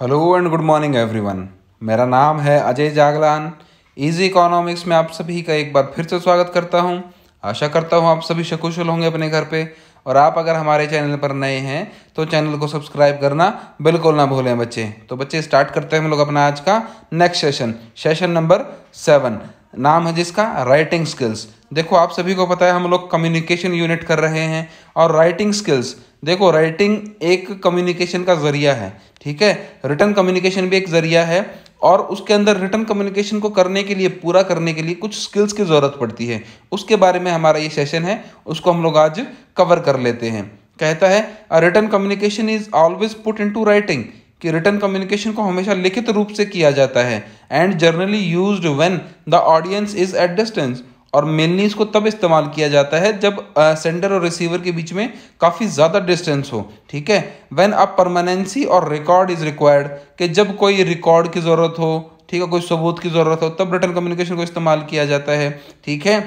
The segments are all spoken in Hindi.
hello and good morning everyone मेरा नाम है अजय जागलान इजी इकोनॉमिक्स में आप सभी का एक बार फिर से स्वागत करता हूं आशा करता हूं आप सभी शकुशल होंगे अपने घर पे और आप अगर हमारे चैनल पर नए हैं तो चैनल को सब्सक्राइब करना बिल्कुल ना भूलें बच्चे तो बच्चे स्टार्ट करते हैं हम लोग अपना आज का next session session number seven नाम है जिसका राइटिंग स्किल्स देखो आप सभी को पता है हम लोग कम्युनिकेशन यूनिट कर रहे हैं और राइटिंग स्किल्स देखो राइटिंग एक कम्युनिकेशन का जरिया है ठीक है रिटर्न कम्युनिकेशन भी एक जरिया है और उसके अंदर रिटर्न कम्युनिकेशन को करने के लिए पूरा करने के लिए कुछ स्किल्स की ज़रूरत पड़ती है उसके बारे में हमारा ये सेशन है उसको हम लोग आज कवर कर लेते हैं कहता है written communication is always put into writing कि रिटर्न कम्युनिकेशन को हमेशा लिखित रूप से किया जाता है and generally use when the audience is at distance और मेनली इसको तब इस्तेमाल किया जाता है जब सेंडर और रिसीवर के बीच में काफ़ी ज़्यादा डिस्टेंस हो ठीक है वैन अ परमानेंसी और रिकॉर्ड इज़ रिक्वायर्ड कि जब कोई रिकॉर्ड की ज़रूरत हो ठीक है कोई सबूत की ज़रूरत हो तब रिटर्न कम्युनिकेशन को इस्तेमाल किया जाता है ठीक है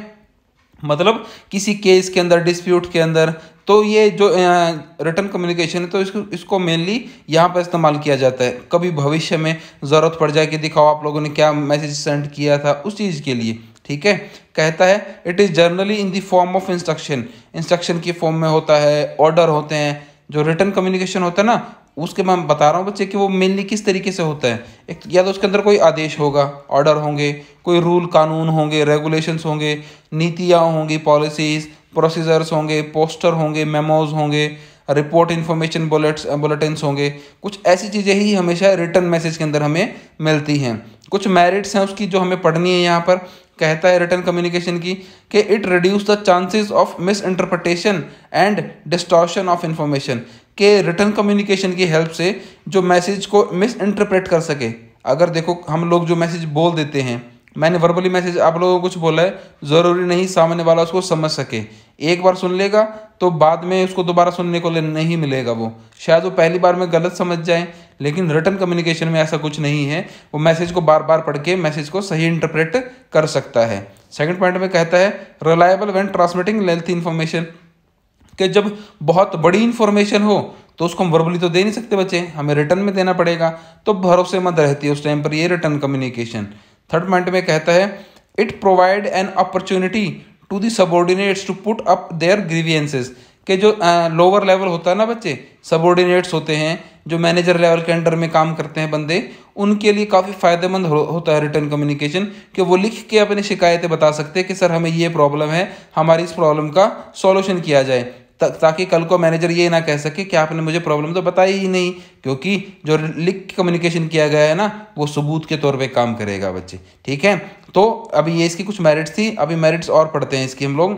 मतलब किसी केस के अंदर डिस्प्यूट के अंदर तो ये जो रिटर्न कम्युनिकेशन है तो इसको इसको मेनली यहाँ पर इस्तेमाल किया जाता है कभी भविष्य में ज़रूरत पड़ जाए कि दिखाओ आप लोगों ने क्या मैसेज सेंड किया था उस चीज़ के लिए ठीक है कहता है it is generally in the form of instruction instruction के फॉर्म में होता है ऑर्डर होते हैं जो रिटर्न कम्युनिकेशन होता है ना उसके मैं बता रहा हूँ बच्चे कि वो मेनली किस तरीके से होता है एक या तो उसके अंदर कोई आदेश होगा ऑर्डर होंगे कोई रूल कानून होंगे रेगुलेशंस होंगे नीतियाँ होंगी पॉलिसीज़ प्रोसीजर्स होंगे पोस्टर होंगे मेमोज होंगे रिपोर्ट इन्फॉर्मेशन बुलेट्स बुलेटिन होंगे कुछ ऐसी चीज़ें ही हमेशा रिटर्न मैसेज के अंदर हमें मिलती हैं कुछ मेरिट्स हैं उसकी जो हमें पढ़नी है यहाँ पर कहता है रिटर्न कम्युनिकेशन की कि it reduce the chances of misinterpretation and distortion of information के रिटर्न कम्युनिकेशन की हेल्प से जो मैसेज को मिस इंटरप्रेट कर सके अगर देखो हम लोग जो मैसेज बोल देते हैं मैंने वर्बली मैसेज आप लोगों को कुछ बोला है ज़रूरी नहीं सामने वाला उसको समझ सके एक बार सुन लेगा तो बाद में उसको दोबारा सुनने को नहीं मिलेगा वो शायद वो पहली बार में गलत समझ जाए लेकिन रिटर्न कम्युनिकेशन में ऐसा कुछ नहीं है वो मैसेज को बार बार पढ़ के मैसेज को सही इंटरप्रेट कर सकता है सेकंड पॉइंट में कहता है reliable when transmitting length information कि जब बहुत बड़ी इन्फॉर्मेशन हो तो उसको हम वर्बली तो दे नहीं सकते बच्चे हमें रिटर्न में देना पड़ेगा तो भरोसेमंद रहती है उस टाइम पर ये रिटर्न कम्युनिकेशन थर्ड पॉइंट में कहता है it provide an opportunity to subordinates to put up their grievances के जो लोअर लेवल होता है ना बच्चे सबॉर्डिनेट्स होते हैं जो मैनेजर लेवल के अंडर में काम करते हैं बंदे उनके लिए काफ़ी फायदेमंद हो, होता है रिटर्न कम्युनिकेशन कि वो लिख के अपनी शिकायतें बता सकते हैं कि सर हमें ये प्रॉब्लम है हमारी इस प्रॉब्लम का सॉल्यूशन किया जाए ताकि कल को मैनेजर ये ना कह सके कि आपने मुझे प्रॉब्लम तो बताई ही नहीं क्योंकि जो लिख कम्युनिकेशन किया गया है ना वो सबूत के तौर पे काम करेगा बच्चे ठीक है तो अभी ये इसकी कुछ मेरिट्स थी अभी मेरिट्स और पढ़ते हैं इसकी हम लोग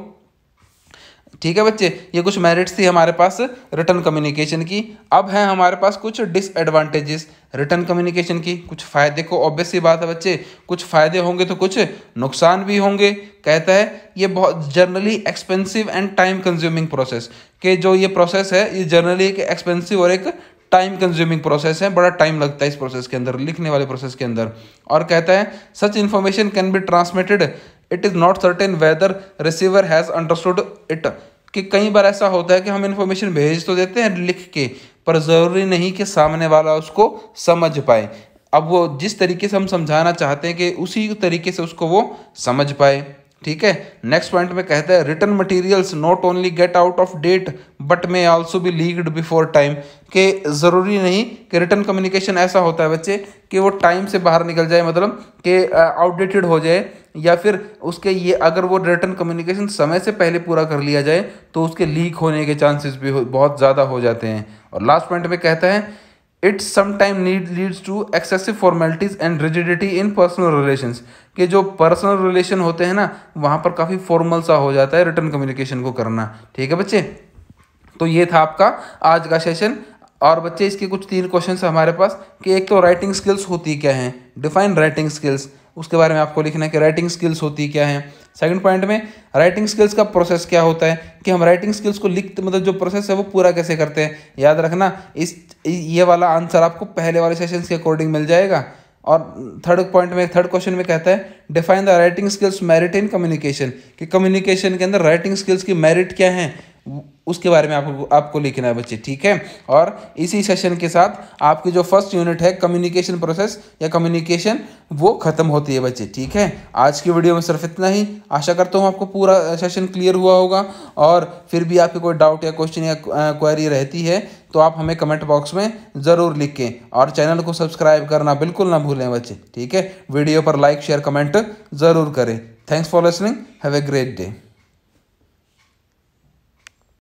ठीक है बच्चे ये कुछ मेरिट्स थी हमारे पास रिटर्न कम्युनिकेशन की अब है हमारे पास कुछ डिसएडवांटेजेस रिटर्न कम्युनिकेशन की कुछ फ़ायदे को ऑब्वियस ही बात है बच्चे कुछ फ़ायदे होंगे तो कुछ नुकसान भी होंगे कहता है ये बहुत generally expensive and time consuming process के जो ये प्रोसेस है ये जनरली एक एक्सपेंसिव और एक टाइम कंज्यूमिंग प्रोसेस है बड़ा टाइम लगता है इस प्रोसेस के अंदर लिखने वाले प्रोसेस के अंदर और कहता है such information can be transmitted it is not certain whether receiver has understood it कि कई बार ऐसा होता है कि हम इन्फॉर्मेशन भेज तो देते हैं लिख के पर ज़रूरी नहीं कि सामने वाला उसको समझ पाए अब वो जिस तरीके से हम समझाना चाहते हैं कि उसी तरीके से उसको वो समझ पाए ठीक है नेक्स्ट पॉइंट में कहता है written materials not only get out of date but may also be leaked before time कि ज़रूरी नहीं कि रिटर्न कम्युनिकेशन ऐसा होता है बच्चे कि वो टाइम से बाहर निकल जाए मतलब कि आउटडेटेड हो जाए या फिर उसके ये अगर वो रिटर्न कम्युनिकेशन समय से पहले पूरा कर लिया जाए तो उसके लीक होने के चांसेस भी बहुत ज़्यादा हो जाते हैं और लास्ट पॉइंट में कहता है it sometime need leads to excessive formalities and rigidity in personal relation के जो पर्सनल रिलेशन होते हैं ना वहाँ पर काफ़ी फॉर्मल सा हो जाता है रिटर्न कम्युनिकेशन को करना ठीक है बच्चे तो ये था आपका आज का सेशन और बच्चे इसके कुछ तीन क्वेश्चन हमारे पास कि एक तो राइटिंग स्किल्स होती क्या है डिफाइन राइटिंग स्किल्स उसके बारे में आपको लिखना है कि राइटिंग स्किल्स होती क्या है सेकंड पॉइंट में राइटिंग स्किल्स का प्रोसेस क्या होता है कि हम राइटिंग स्किल्स को लिख मतलब जो प्रोसेस है वो पूरा कैसे करते हैं याद रखना इस ये वाला आंसर आपको पहले वाले सेशंस के अकॉर्डिंग मिल जाएगा और थर्ड पॉइंट में थर्ड क्वेश्चन में कहता है define the writing skills merit in communication कि कम्युनिकेशन के अंदर राइटिंग स्किल्स की मेरिट क्या है उसके बारे में आपको आपको लिखना है बच्चे ठीक है और इसी सेशन के साथ आपकी जो फर्स्ट यूनिट है कम्युनिकेशन प्रोसेस या कम्युनिकेशन वो ख़त्म होती है बच्चे ठीक है आज की वीडियो में सिर्फ इतना ही आशा करता हूँ आपको पूरा सेशन क्लियर हुआ होगा और फिर भी आपके कोई डाउट या क्वेश्चन या क्वेरी रहती है तो आप हमें कमेंट बॉक्स में ज़रूर लिखें और चैनल को सब्सक्राइब करना बिल्कुल ना भूलें बच्चे ठीक है वीडियो पर लाइक शेयर कमेंट ज़रूर करें thanks for listening have a great day